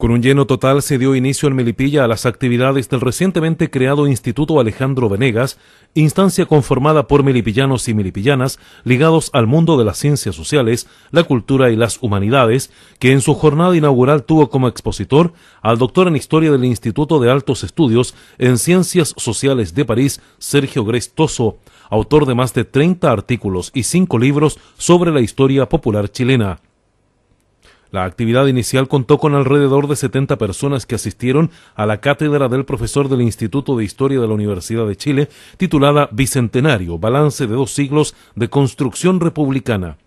Con un lleno total se dio inicio en Melipilla a las actividades del recientemente creado Instituto Alejandro Venegas, instancia conformada por melipillanos y melipillanas ligados al mundo de las ciencias sociales, la cultura y las humanidades, que en su jornada inaugural tuvo como expositor al doctor en historia del Instituto de Altos Estudios en Ciencias Sociales de París, Sergio Grestoso, autor de más de 30 artículos y 5 libros sobre la historia popular chilena. La actividad inicial contó con alrededor de 70 personas que asistieron a la cátedra del profesor del Instituto de Historia de la Universidad de Chile, titulada Bicentenario, Balance de dos siglos de construcción republicana.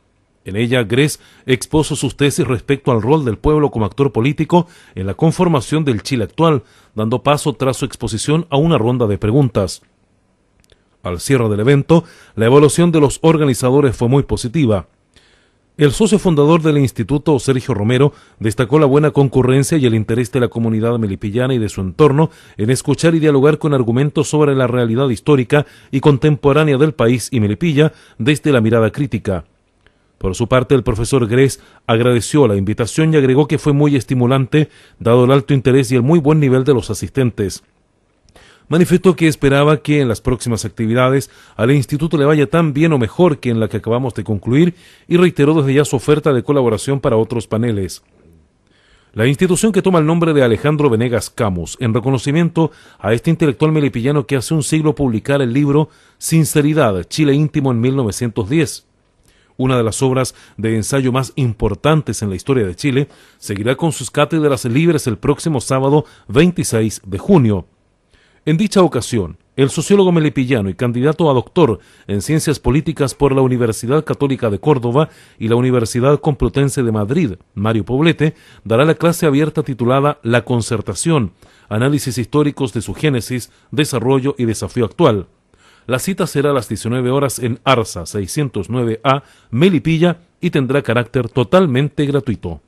En ella, Gress expuso sus tesis respecto al rol del pueblo como actor político en la conformación del Chile actual, dando paso tras su exposición a una ronda de preguntas. Al cierre del evento, la evaluación de los organizadores fue muy positiva. El socio fundador del instituto, Sergio Romero, destacó la buena concurrencia y el interés de la comunidad melipillana y de su entorno en escuchar y dialogar con argumentos sobre la realidad histórica y contemporánea del país y Melipilla desde la mirada crítica. Por su parte, el profesor Gres agradeció la invitación y agregó que fue muy estimulante, dado el alto interés y el muy buen nivel de los asistentes manifestó que esperaba que en las próximas actividades al instituto le vaya tan bien o mejor que en la que acabamos de concluir y reiteró desde ya su oferta de colaboración para otros paneles. La institución que toma el nombre de Alejandro Venegas Camus, en reconocimiento a este intelectual melipillano que hace un siglo publicara el libro Sinceridad, Chile íntimo en 1910. Una de las obras de ensayo más importantes en la historia de Chile, seguirá con sus cátedras libres el próximo sábado 26 de junio. En dicha ocasión, el sociólogo melipillano y candidato a doctor en Ciencias Políticas por la Universidad Católica de Córdoba y la Universidad Complutense de Madrid, Mario Poblete, dará la clase abierta titulada La concertación, análisis históricos de su génesis, desarrollo y desafío actual. La cita será a las 19 horas en Arsa 609A, Melipilla, y tendrá carácter totalmente gratuito.